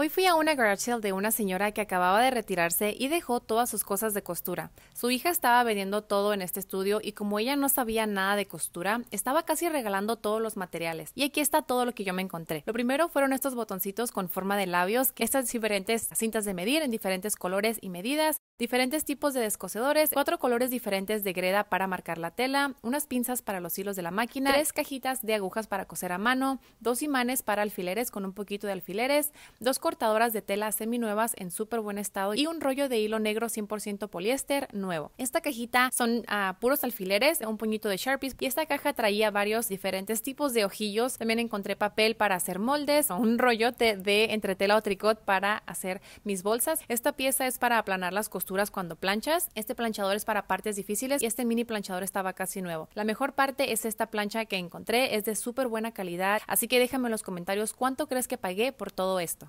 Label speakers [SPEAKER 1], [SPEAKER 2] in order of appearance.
[SPEAKER 1] Hoy fui a una garage de una señora que acababa de retirarse y dejó todas sus cosas de costura. Su hija estaba vendiendo todo en este estudio y como ella no sabía nada de costura, estaba casi regalando todos los materiales. Y aquí está todo lo que yo me encontré. Lo primero fueron estos botoncitos con forma de labios, estas diferentes cintas de medir en diferentes colores y medidas diferentes tipos de descosedores, cuatro colores diferentes de greda para marcar la tela, unas pinzas para los hilos de la máquina, tres cajitas de agujas para coser a mano, dos imanes para alfileres con un poquito de alfileres, dos cortadoras de tela nuevas en súper buen estado y un rollo de hilo negro 100% poliéster nuevo. Esta cajita son ah, puros alfileres, un puñito de Sharpies y esta caja traía varios diferentes tipos de ojillos. También encontré papel para hacer moldes, un rollote de entretela o tricot para hacer mis bolsas. Esta pieza es para aplanar las costuras cuando planchas. Este planchador es para partes difíciles y este mini planchador estaba casi nuevo. La mejor parte es esta plancha que encontré, es de súper buena calidad, así que déjame en los comentarios cuánto crees que pagué por todo esto.